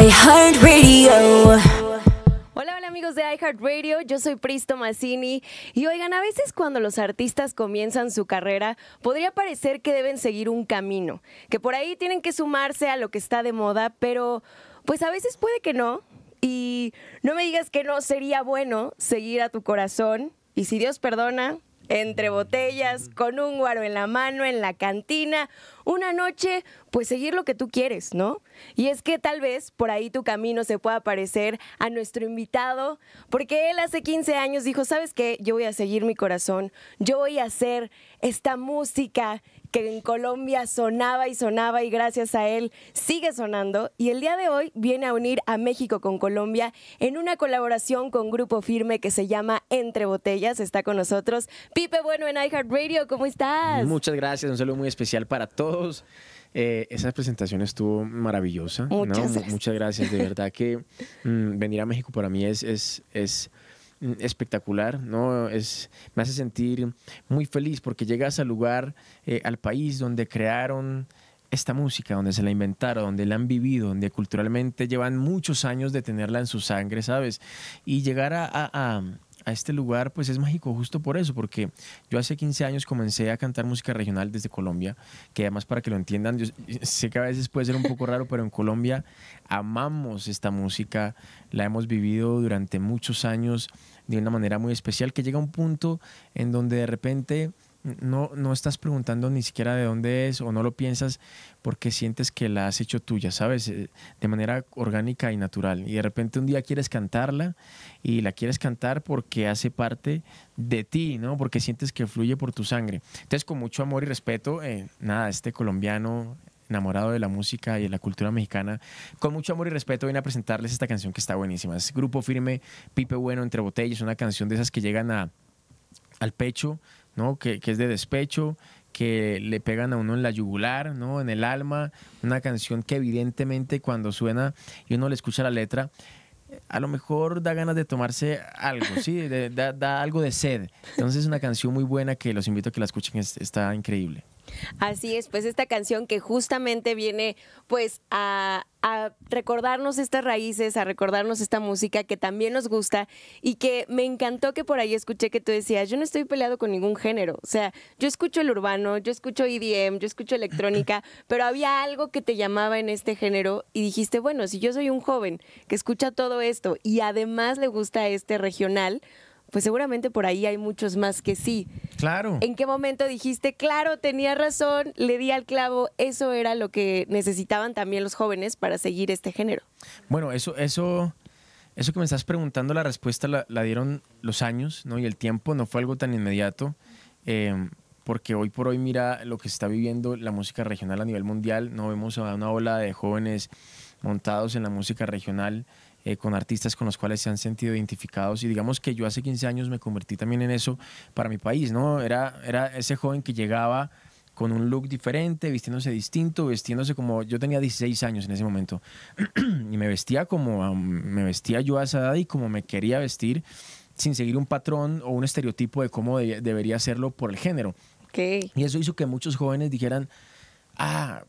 Hola, hola amigos de iHeartRadio, yo soy Pristo Mazzini. y oigan, a veces cuando los artistas comienzan su carrera, podría parecer que deben seguir un camino, que por ahí tienen que sumarse a lo que está de moda, pero pues a veces puede que no. Y no me digas que no sería bueno seguir a tu corazón y si Dios perdona, entre botellas, con un guaro en la mano, en la cantina una noche, pues seguir lo que tú quieres, ¿no? Y es que tal vez por ahí tu camino se pueda parecer a nuestro invitado, porque él hace 15 años dijo, ¿sabes qué? Yo voy a seguir mi corazón, yo voy a hacer esta música que en Colombia sonaba y sonaba y gracias a él sigue sonando y el día de hoy viene a unir a México con Colombia en una colaboración con Grupo Firme que se llama Entre Botellas. Está con nosotros Pipe Bueno en iHeartRadio. ¿Cómo estás? Muchas gracias, un saludo muy especial para todos eh, esa presentación estuvo maravillosa. Muchas, gracias. De verdad que mm, venir a México para mí es, es, mm, espectacular, ¿no? Es, me hace sentir muy feliz porque llegas al lugar, eh, al país donde crearon esta música, donde se la inventaron, donde la han vivido, donde culturalmente llevan muchos años de tenerla en su sangre, ¿sabes? Y llegar a este lugar, pues es mágico justo por eso, porque yo hace 15 años comencé a cantar música regional desde Colombia, que además para que lo entiendan, yo sé que a veces puede ser un poco raro, pero en Colombia amamos esta música, la hemos vivido durante muchos años de una manera muy especial, que llega a un punto en donde de repente no, no estás preguntando ni siquiera de dónde es o no lo piensas porque sientes que la has hecho tuya, ¿sabes? Eh, de manera orgánica y natural. Y de repente un día quieres cantarla y la quieres cantar porque hace parte de ti, ¿no? Porque sientes que fluye por tu sangre. Entonces, con mucho amor y respeto, eh, nada, este colombiano enamorado de la música y de la cultura mexicana, con mucho amor y respeto viene a presentarles esta canción que está buenísima. Es Grupo Firme, Pipe Bueno, Entre Botellas, una canción de esas que llegan a, al pecho ¿no? Que, es de despecho, que le pegan a uno en la yugular, ¿no? En el alma, una canción que evidentemente cuando suena y uno le escucha la letra, a lo mejor da ganas de tomarse algo, ¿sí? da, da algo de sed. Entonces es una canción muy buena que los invito a que la escuchen, está increíble. Así es, pues esta canción que justamente viene pues a, recordarnos estas raíces, a recordarnos esta música que también nos gusta y que me encantó que por ahí escuché que tú decías, yo no estoy peleado con ningún género, o sea, yo escucho el urbano, yo escucho EDM, yo escucho electrónica, pero había algo que te llamaba en este género y dijiste, bueno, si yo soy un joven que escucha todo esto y además le gusta este regional, pues seguramente por ahí hay muchos más que sí. Claro. ¿En qué momento dijiste, claro, tenía razón, le di al clavo, eso era lo que necesitaban también los jóvenes para seguir este género? Bueno, eso, eso, eso que me estás preguntando, la respuesta la, dieron los años, ¿no? Y el tiempo no fue algo tan inmediato. Em, porque hoy por hoy mira lo que se está viviendo la música regional a nivel mundial, no vemos a una ola de jóvenes montados en la música regional, eh, con artistas con los cuales se han sentido identificados. Y digamos que yo hace 15 años me convertí también en eso para mi país, ¿no? Era, era ese joven que llegaba con un look diferente, vistiéndose distinto, vistiéndose como yo tenía 16 años en ese momento y me vestía como um, me vestía yo a esa edad y como me quería vestir sin seguir un patrón o un estereotipo de cómo debería hacerlo por el género. Y eso hizo que muchos jóvenes dijeran, ah,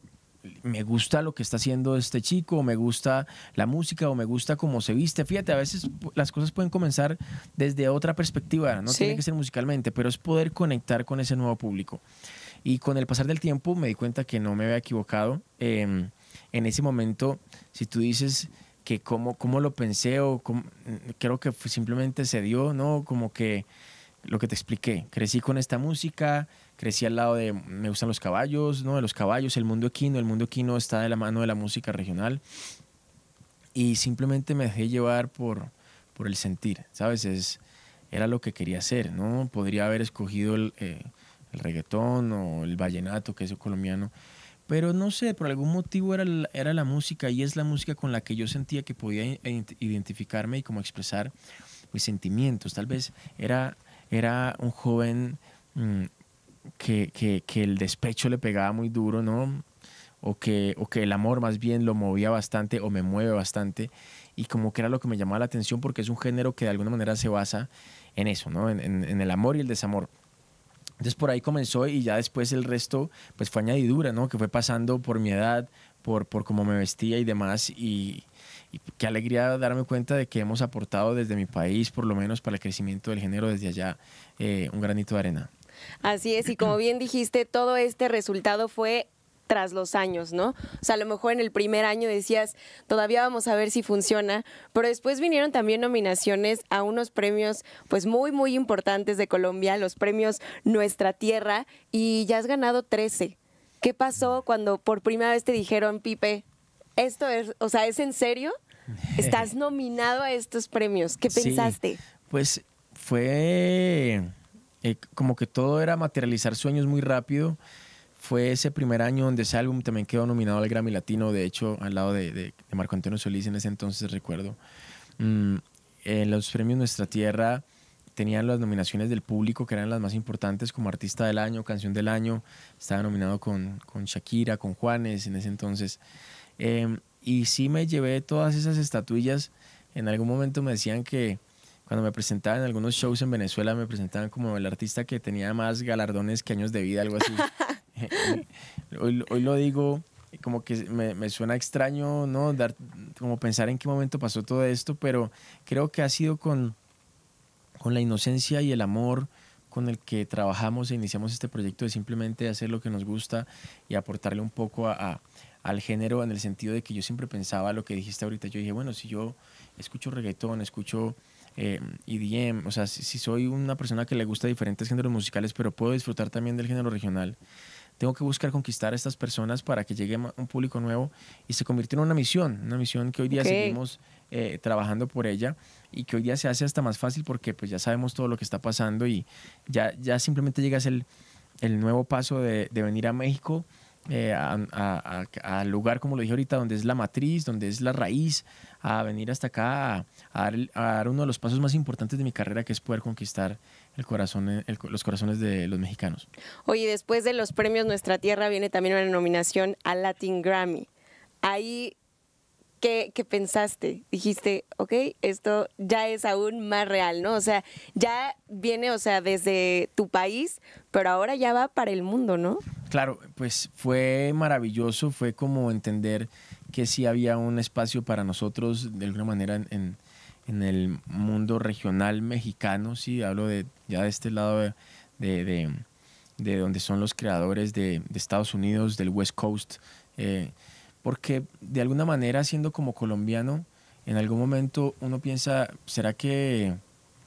me gusta lo que está haciendo este chico, o me gusta la música, o me gusta cómo se viste. Fíjate, a veces las cosas pueden comenzar desde otra perspectiva, no tiene que ser musicalmente, pero es poder conectar con ese nuevo público. Y con el pasar del tiempo me di cuenta que no me había equivocado. Em, en ese momento, si tú dices que cómo, cómo lo pensé, o mm, creo que simplemente se dio, ¿no? Como que lo que te expliqué, crecí con esta música, crecí al lado de, me gustan los caballos, ¿no? De los caballos, el mundo equino, el mundo equino está de la mano de la música regional y simplemente me dejé llevar por, por el sentir, ¿sabes? Es, era lo que quería hacer, ¿no? Podría haber escogido el, eh, reggaetón o el vallenato, que es colombiano, pero no sé, por algún motivo era, era la música y es la música con la que yo sentía que podía identificarme y como expresar mis sentimientos. Tal vez era era un joven mm, que, el despecho le pegaba muy duro, ¿no? O que, que el amor más bien lo movía bastante o me mueve bastante. Y como que era lo que me llamaba la atención porque es un género que de alguna manera se basa en eso, ¿no? en, el amor y el desamor. Entonces por ahí comenzó y ya después el resto pues fue añadidura, ¿no? Que fue pasando por mi edad, por, por cómo me vestía y demás. Y, y qué alegría darme cuenta de que hemos aportado desde mi país, por lo menos para el crecimiento del género desde allá, eh, un granito de arena. Así es, y como bien dijiste, todo este resultado fue tras los años, ¿no? O sea, a lo mejor en el primer año decías, todavía vamos a ver si funciona, pero después vinieron también nominaciones a unos premios pues muy, muy importantes de Colombia, los premios Nuestra Tierra, y ya has ganado 13. ¿Qué pasó cuando por primera vez te dijeron, Pipe, esto es, o sea, ¿es en serio? Estás nominado a estos premios. ¿Qué pensaste? pues fue eh, como que todo era materializar sueños muy rápido. Fue ese primer año donde ese álbum también quedó nominado al Grammy Latino, de hecho, al lado de, Marco Antonio Solís en ese entonces, recuerdo. Mm, en eh, los premios Nuestra Tierra tenían las nominaciones del público, que eran las más importantes, como Artista del Año, Canción del Año. Estaba nominado con, con Shakira, con Juanes en ese entonces. Em, y sí me llevé todas esas estatuillas. En algún momento me decían que cuando me presentaban en algunos shows en Venezuela, me presentaban como el artista que tenía más galardones que años de vida, algo así. hoy, lo digo como que me, suena extraño, ¿no? Dar, como pensar en qué momento pasó todo esto, pero creo que ha sido con, con la inocencia y el amor con el que trabajamos e iniciamos este proyecto de simplemente hacer lo que nos gusta y aportarle un poco a al género en el sentido de que yo siempre pensaba lo que dijiste ahorita. Yo dije, bueno, si yo escucho reggaetón, escucho eh, em, EDM, o sea, si, soy una persona que le gusta diferentes géneros musicales, pero puedo disfrutar también del género regional, tengo que buscar conquistar a estas personas para que llegue un público nuevo y se convirtió en una misión, una misión que hoy día seguimos eh, trabajando por ella y que hoy día se hace hasta más fácil porque pues ya sabemos todo lo que está pasando y ya, ya simplemente llegas el, nuevo paso de, de venir a México eh, al lugar, como lo dije ahorita, donde es la matriz, donde es la raíz, a venir hasta acá a, dar, uno de los pasos más importantes de mi carrera, que es poder conquistar el corazón, eh, los corazones de los mexicanos. Oye, después de los premios Nuestra Tierra viene también una nominación a Latin Grammy. Ahí ¿Qué, pensaste? Dijiste, ok, esto ya es aún más real, ¿no? O sea, ya viene, o sea, desde tu país, pero ahora ya va para el mundo, ¿no? Claro, pues fue maravilloso, fue como entender que sí había un espacio para nosotros, de alguna manera, en, el mundo regional mexicano, sí, hablo de ya de este lado de, de, donde son los creadores de, Estados Unidos, del West Coast. Eh, porque de alguna manera siendo como colombiano, en algún momento uno piensa, ¿será que,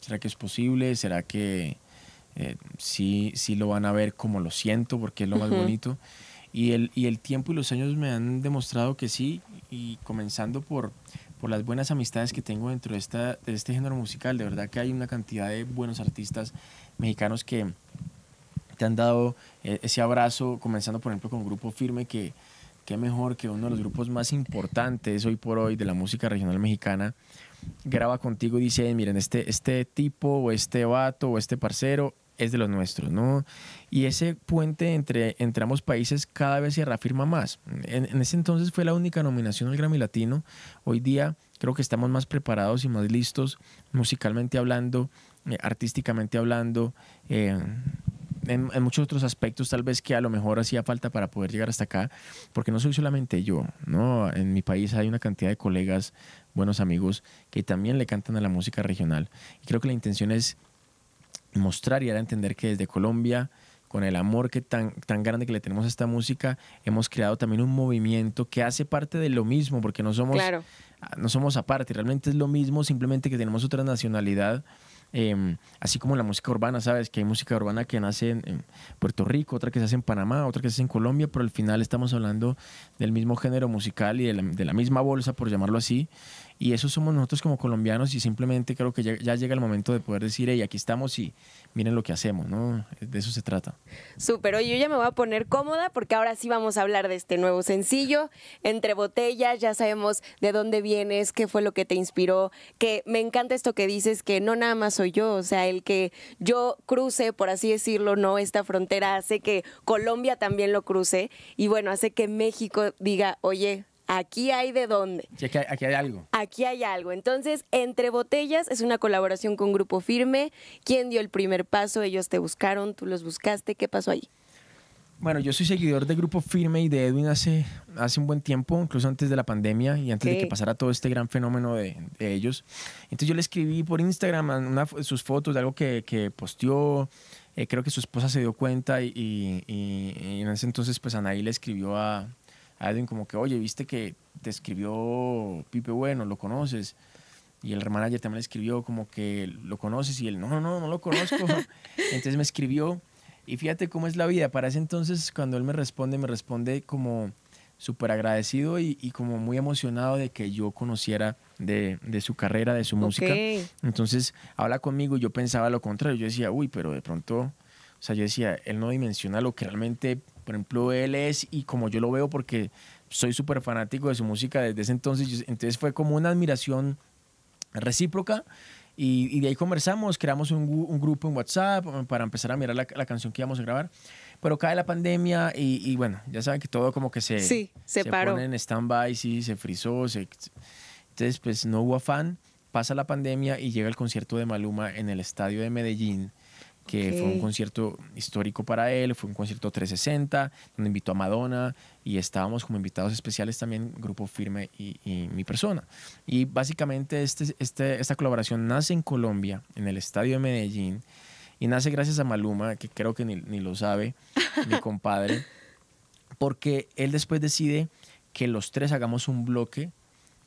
será que es posible? ¿Será que eh, sí, sí, lo van a ver como lo siento? Porque es lo más bonito. Y el, tiempo y los años me han demostrado que sí, y comenzando por, por las buenas amistades que tengo dentro de, de este género musical, de verdad que hay una cantidad de buenos artistas mexicanos que te han dado eh, ese abrazo, comenzando por ejemplo con Grupo Firme, que qué mejor que uno de los grupos más importantes hoy por hoy de la música regional mexicana graba contigo y dice, miren, este, este tipo o este vato o este parcero es de los nuestros, ¿no? Y ese puente entre, entre ambos países cada vez se reafirma más. En, ese entonces fue la única nominación al Grammy Latino. Hoy día creo que estamos más preparados y más listos musicalmente hablando, eh, artísticamente hablando. Eh, en, muchos otros aspectos tal vez que a lo mejor hacía falta para poder llegar hasta acá, porque no soy solamente yo, ¿no? En mi país hay una cantidad de colegas, buenos amigos, que también le cantan a la música regional. Y creo que la intención es mostrar y dar a entender que desde Colombia, con el amor que tan, tan grande que le tenemos a esta música, hemos creado también un movimiento que hace parte de lo mismo, porque no somos, ah, no somos aparte, realmente es lo mismo, simplemente que tenemos otra nacionalidad Em, así como la música urbana, ¿sabes? Que hay música urbana que nace en, Puerto Rico, otra que se hace en Panamá, otra que se hace en Colombia, pero al final estamos hablando del mismo género musical y de la misma bolsa, por llamarlo así, y eso somos nosotros como colombianos y simplemente creo que ya, llega el momento de poder decir, hey, aquí estamos y miren lo que hacemos, ¿no? De eso se trata. Súper, oye, yo ya me voy a poner cómoda porque ahora sí vamos a hablar de este nuevo sencillo, Entre Botellas, ya sabemos de dónde vienes, qué fue lo que te inspiró, que me encanta esto que dices, que no nada más soy yo, o sea, el que yo cruce, por así decirlo, no esta frontera hace que Colombia también lo cruce y bueno, hace que México diga, oye, aquí hay de dónde. aquí, hay, algo. Aquí hay algo. Entonces, Entre Botellas es una colaboración con Grupo Firme. ¿Quién dio el primer paso? Ellos te buscaron, tú los buscaste. ¿Qué pasó ahí? Bueno, yo soy seguidor de Grupo Firme y de Edwin hace, hace un buen tiempo, incluso antes de la pandemia y antes de que pasara todo este gran fenómeno de, ellos. Entonces yo le escribí por Instagram una, sus fotos de algo que, que posteó, eh, creo que su esposa se dio cuenta y, y en ese entonces pues Anaí le escribió a, a como que, oye, viste que te escribió Pipe Bueno, lo conoces. Y el remanager también le escribió como que lo conoces y él, no, no, no lo conozco. entonces me escribió y fíjate cómo es la vida. Para ese entonces cuando él me responde, me responde como súper agradecido y, como muy emocionado de que yo conociera de, de su carrera, de su música. Entonces habla conmigo y yo pensaba lo contrario. Yo decía, uy, pero de pronto, o sea, yo decía, él no dimensiona lo que realmente por ejemplo, él es, y como yo lo veo, porque soy súper fanático de su música desde ese entonces, entonces fue como una admiración recíproca. Y, de ahí conversamos, creamos un, grupo en WhatsApp um, para empezar a mirar la, canción que íbamos a grabar pero cae la pandemia y, bueno, ya saben que todo como que se, sí, se, en stand-by, sí, se frizó, entonces pues no hubo afán, pasa la pandemia y llega el concierto de Maluma en el estadio de Medellín que fue un concierto histórico para él, fue un concierto 360, donde invitó a Madonna y estábamos como invitados especiales también, Grupo Firme y, mi persona. Y básicamente este, este, esta colaboración nace en Colombia, en el Estadio de Medellín, y nace gracias a Maluma, que creo que ni, lo sabe, mi compadre, porque él después decide que los tres hagamos un bloque,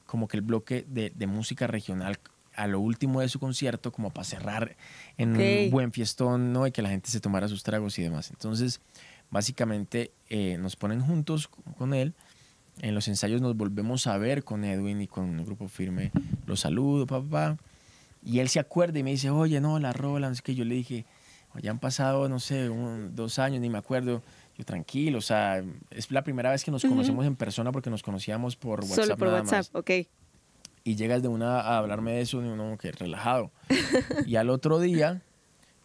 como que el bloque de, de música regional a lo último de su concierto, como para cerrar en un buen fiestón, ¿no? Y que la gente se tomara sus tragos y demás. Entonces, básicamente eh, nos ponen juntos con él. En los ensayos nos volvemos a ver con Edwin y con un grupo firme. Lo saludo, papá. Y él se acuerda y me dice, oye, no, la rola, es que Yo le dije, ya han pasado, no sé, dos años, ni me acuerdo. Yo tranquilo, o sea, es la primera vez que nos conocemos en persona porque nos conocíamos por WhatsApp. Solo por WhatsApp, ok y llegas de una a hablarme de eso, de uno que relajado. Y al otro día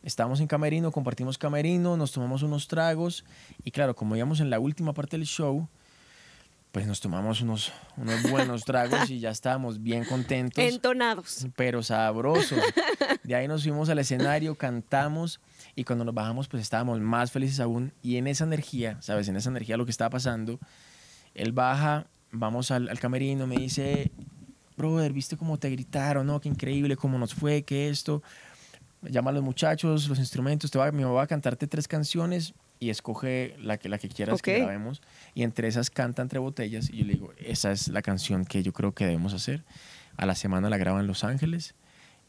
estamos en camerino, compartimos camerino, nos tomamos unos tragos y claro, como íbamos en la última parte del show, pues nos tomamos unos, unos buenos tragos y ya estábamos bien contentos. Entonados. Pero sabrosos. De ahí nos fuimos al escenario, cantamos y cuando nos bajamos pues estábamos más felices aún y en esa energía, ¿sabes? En esa energía lo que estaba pasando, él baja, vamos al, al camerino, me dice, brother, viste cómo te gritaron, ¿no? Qué increíble, cómo nos fue, qué esto. Llama a los muchachos, los instrumentos, te va, mi mamá va a cantarte tres canciones y escoge la que, la que quieras que grabemos. Y entre esas canta entre botellas y yo le digo, esa es la canción que yo creo que debemos hacer. A la semana la graba en Los Ángeles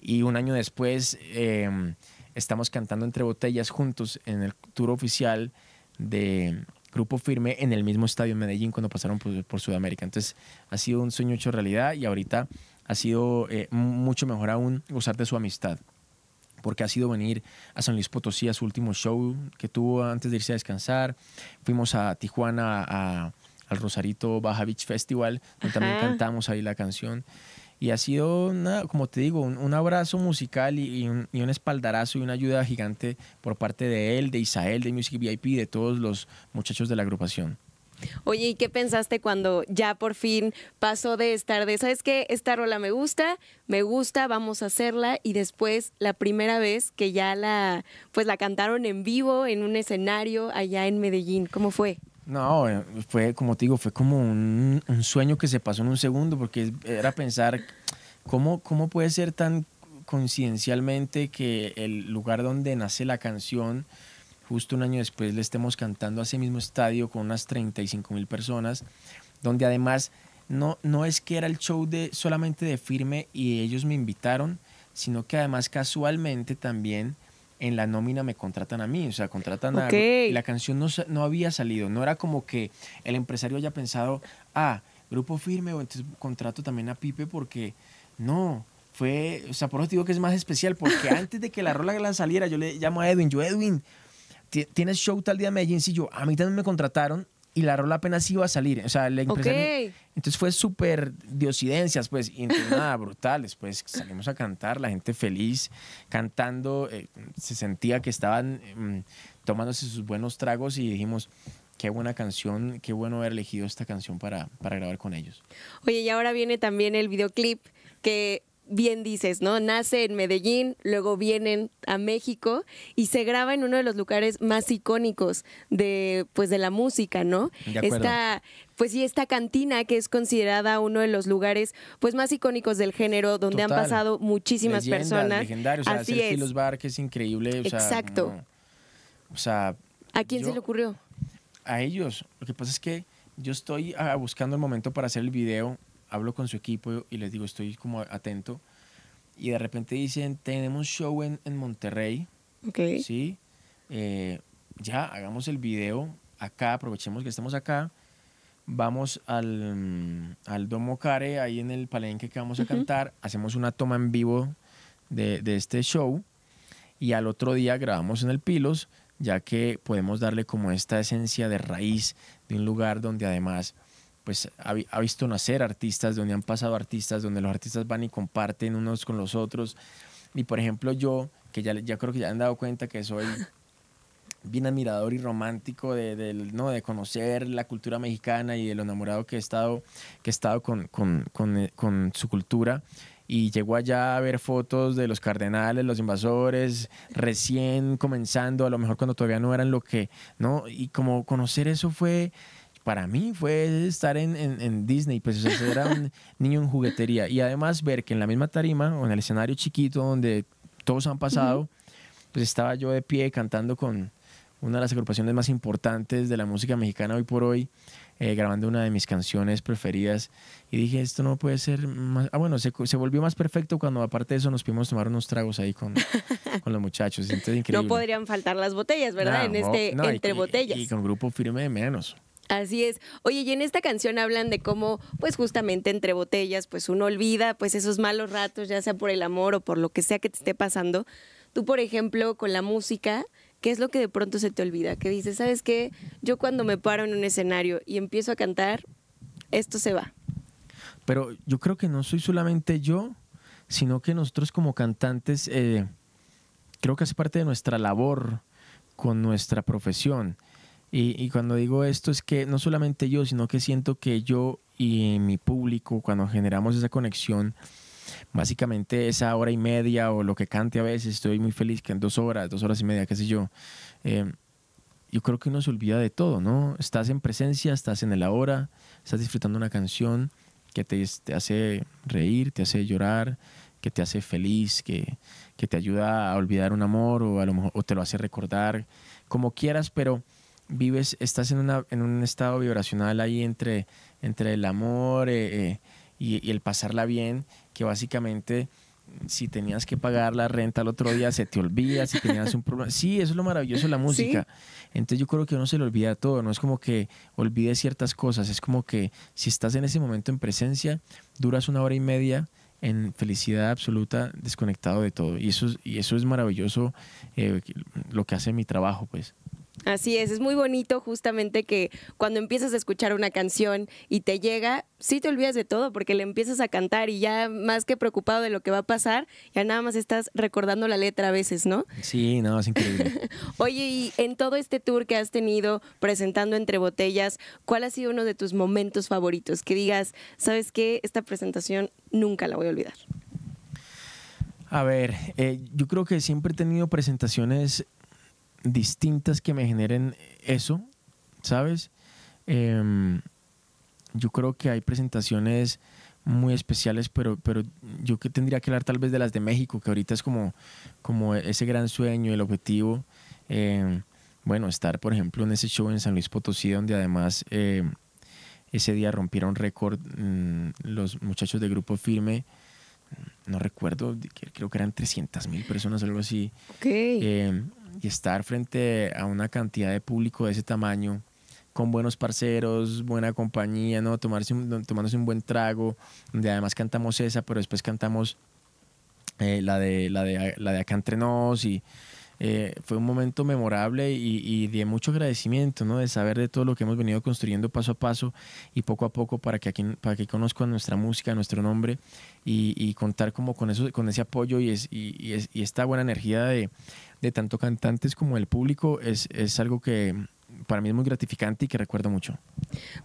y un año después em, estamos cantando entre botellas juntos en el tour oficial de, Grupo Firme en el mismo estadio en Medellín cuando pasaron por, Sudamérica. Entonces ha sido un sueño hecho realidad y ahorita ha sido eh, mucho mejor aún gozar de su amistad porque ha sido venir a San Luis Potosí a su último show que tuvo antes de irse a descansar. Fuimos a Tijuana al Rosarito Baja Beach Festival, donde también cantamos ahí la canción y ha sido, una, como te digo, un, abrazo musical y, un, espaldarazo y una ayuda gigante por parte de él, de Isael, de Music VIP, de todos los muchachos de la agrupación. Oye, ¿y qué pensaste cuando ya por fin pasó de estar de, sabes qué, esta rola me gusta, me gusta, vamos a hacerla y después la primera vez que ya la, pues la cantaron en vivo en un escenario allá en Medellín, ¿cómo fue? No, eh, fue como te digo, fue como un, sueño que se pasó en un segundo, porque era pensar cómo, cómo puede ser tan conciencialmente que el lugar donde nace la canción, justo un año después le estemos cantando a ese mismo estadio con unas 35 mil personas, donde además no, no es que era el show de, solamente de firme y ellos me invitaron, sino que además casualmente también en la nómina me contratan a mí, o sea, contratan a... la canción no, había salido, no era como que el empresario haya pensado, ah, grupo firme, o entonces contrato también a Pipe porque no, fue, o sea, por eso te digo que es más especial, porque antes de que la rola la saliera, yo le llamo a Edwin, yo, Edwin, tienes show tal día en Medellín, si yo, a mí también me contrataron y la rola apenas iba a salir. O sea, Entonces fue súper diocidencias, pues, y nada, brutales. Pues salimos a cantar, la gente feliz, cantando. Eh, se sentía que estaban em, tomándose sus buenos tragos y dijimos. Qué buena canción, qué bueno haber elegido esta canción para, para grabar con ellos. Oye, y ahora viene también el videoclip que bien dices, ¿no? Nace en Medellín, luego vienen a México y se graba en uno de los lugares más icónicos de, pues, de la música, ¿no? esta, pues sí, esta cantina que es considerada uno de los lugares pues más icónicos del género, donde han pasado muchísimas personas. Legendario, Así es. Los Bar, que es increíble. O Exacto. o sea, ¿A quién se le ocurrió? A ellos. Lo que pasa es que yo estoy ah, buscando el momento para hacer el video hablo con su equipo y les digo, estoy como atento. Y de repente dicen, tenemos show en, Monterrey. Ok. Sí. Eh, ya, hagamos el video acá, aprovechemos que estamos acá. Vamos al, al Domo Care, ahí en el palenque que vamos a cantar. Hacemos una toma en vivo de, de este show. Y al otro día grabamos en el Pilos ya que podemos darle como esta esencia de raíz de un lugar donde además pues ha, visto nacer artistas, donde han pasado artistas, donde los artistas van y comparten unos con los otros. Y por ejemplo yo, que ya, ya creo que ya han dado cuenta que soy bien admirador y romántico de, ¿no? de conocer la cultura mexicana y de lo enamorado que he estado, que he estado con, con, eh, con su cultura. Y llegó allá a ver fotos de los cardenales, los invasores, recién comenzando, a lo mejor cuando todavía no eran lo que, ¿no? Y como conocer eso fue, para mí fue estar en, Disney, pues eso era un niño en juguetería. Y además ver que en la misma tarima o en el escenario chiquito donde todos han pasado, pues estaba yo de pie cantando con una de las agrupaciones más importantes de la música mexicana hoy por hoy, eh, grabando una de mis canciones preferidas. Y dije, esto no puede ser más... Ah, bueno, se, volvió más perfecto cuando aparte de eso nos pudimos tomar unos tragos ahí con, los muchachos. No podrían faltar las botellas, ¿verdad? en este entre botellas. Y, y con grupo firme de menos. Así es. Oye, y en esta canción hablan de cómo, pues justamente entre botellas, pues uno olvida pues esos malos ratos, ya sea por el amor o por lo que sea que te esté pasando. Tú, por ejemplo, con la música, ¿qué es lo que de pronto se te olvida? Que dices, ¿sabes qué? Yo cuando me paro en un escenario y empiezo a cantar, esto se va. Pero yo creo que no soy solamente yo, sino que nosotros como cantantes, eh, creo que hace parte de nuestra labor con nuestra profesión. Y, cuando digo esto es que no solamente yo, sino que siento que yo y mi público, cuando generamos esa conexión, básicamente esa hora y media o lo que cante a veces, estoy muy feliz que en dos horas, dos horas y media, qué sé yo, eh, yo creo que uno se olvida de todo, ¿no? Estás en presencia, estás en el ahora, estás disfrutando una canción que te, te hace reír, te hace llorar, que te hace feliz, que, te ayuda a olvidar un amor o a lo mejor o te lo hace recordar, como quieras, pero vives, estás en, una, en un estado vibracional ahí entre, entre el amor eh, eh, y, el pasarla bien, que básicamente si tenías que pagar la renta al otro día se te olvida, si tenías un problema. Sí, eso es lo maravilloso de la música. Entonces yo creo que uno se le olvida todo, no es como que olvide ciertas cosas, es como que si estás en ese momento en presencia, duras una hora y media en felicidad absoluta, desconectado de todo. Y eso, y eso es maravilloso, eh, lo que hace mi trabajo, pues. Así es, es muy bonito justamente que cuando empiezas a escuchar una canción y te llega, sí te olvidas de todo porque le empiezas a cantar y ya más que preocupado de lo que va a pasar, ya nada más estás recordando la letra a veces, ¿no? Sí, nada más increíble. Oye, y en todo este tour que has tenido presentando entre botellas, ¿cuál ha sido uno de tus momentos favoritos? Que digas, ¿sabes qué? Esta presentación nunca la voy a olvidar. A ver, eh, yo creo que siempre he tenido presentaciones distintas que me generen eso, ¿sabes? Em, yo creo que hay presentaciones muy especiales, pero, pero yo que tendría que hablar tal vez de las de México, que ahorita es como, como ese gran sueño, el objetivo. Em, bueno, estar, por ejemplo, en ese show en San Luis Potosí, donde además em, ese día rompieron récord mm, los muchachos de Grupo Firme. No recuerdo, creo que eran 300 mil personas, algo así. Okay. Eh, y estar frente a una cantidad de público de ese tamaño, con buenos parceros, buena compañía, ¿no? Tomarse un, tomándose un buen trago, donde además cantamos esa, pero después cantamos eh, la, de, la, de, la de Acá Entre Nos y eh, fue un momento memorable y, de mucho agradecimiento, ¿no? De saber de todo lo que hemos venido construyendo paso a paso y poco a poco para que aquí, para que conozcan nuestra música, nuestro nombre y, contar como con, eso, con ese apoyo y, es, esta buena energía de, tanto cantantes como el público es, es algo que, para mí es muy gratificante y que recuerdo mucho.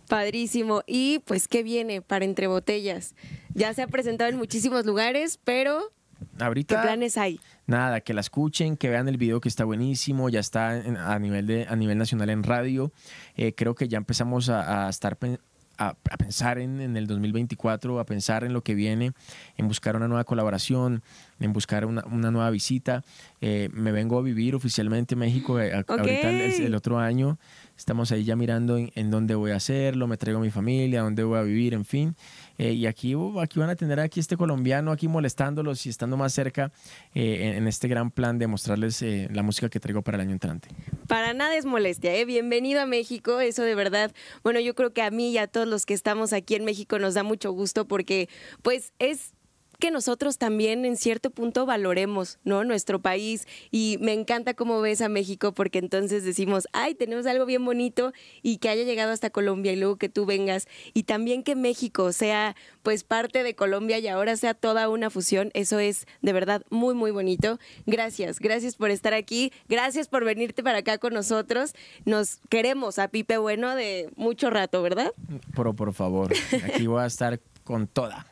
Padrísimo. Y pues, ¿qué viene para Entre Botellas? Ya se ha presentado en muchísimos lugares, pero ahorita. ¿Qué planes hay? Nada, que la escuchen, que vean el video que está buenísimo, ya está a, nivel de, a nivel nacional en radio. Eh, creo que ya empezamos a, estar a, pensar en, en, el 2024, a pensar en lo que viene, en buscar una nueva colaboración, en buscar una, una nueva visita. Eh, me vengo a vivir oficialmente en México eh, a, ahorita el, el, otro año. Estamos ahí ya mirando en, en, dónde voy a hacerlo, me traigo a mi familia, dónde voy a vivir, en fin. Eh, y uh, aquí, van a tener aquí este colombiano aquí molestándolos y estando más cerca eh, en, este gran plan de mostrarles eh, la música que traigo para el año entrante. Para nada es molestia, ¿eh? bienvenido a México, eso de verdad, bueno, yo creo que a mí y a todos los que estamos aquí en México nos da mucho gusto porque pues es que nosotros también en cierto punto valoremos, ¿no? Nuestro país y me encanta cómo ves a México porque entonces decimos, ay, tenemos algo bien bonito y que haya llegado hasta Colombia y luego que tú vengas y también que México sea pues parte de Colombia y ahora sea toda una fusión, eso es de verdad muy, muy bonito. Gracias, gracias por estar aquí, gracias por venirte para acá con nosotros. Nos queremos a Pipe Bueno de mucho rato, ¿verdad? Pero por favor, aquí voy a estar con toda.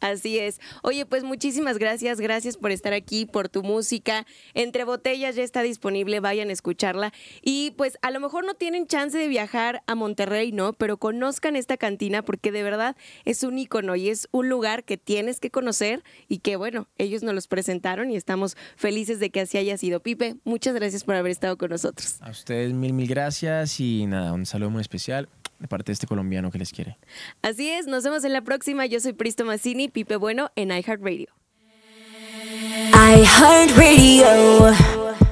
Así es. Oye, pues muchísimas gracias, gracias por estar aquí, por tu música. Entre botellas ya está disponible, vayan a escucharla. Y pues a lo mejor no tienen chance de viajar a Monterrey, ¿no? Pero conozcan esta cantina porque de verdad es un icono y es un lugar que tienes que conocer y que bueno, ellos nos los presentaron y estamos felices de que así haya sido. Pipe, muchas gracias por haber estado con nosotros. A ustedes mil, mil gracias y nada, un saludo muy especial de parte de este colombiano que les quiere. Así es, nos vemos en la próxima. Yo soy Pristo Mazzini, Pipe Bueno en iHeartRadio. iHeartRadio.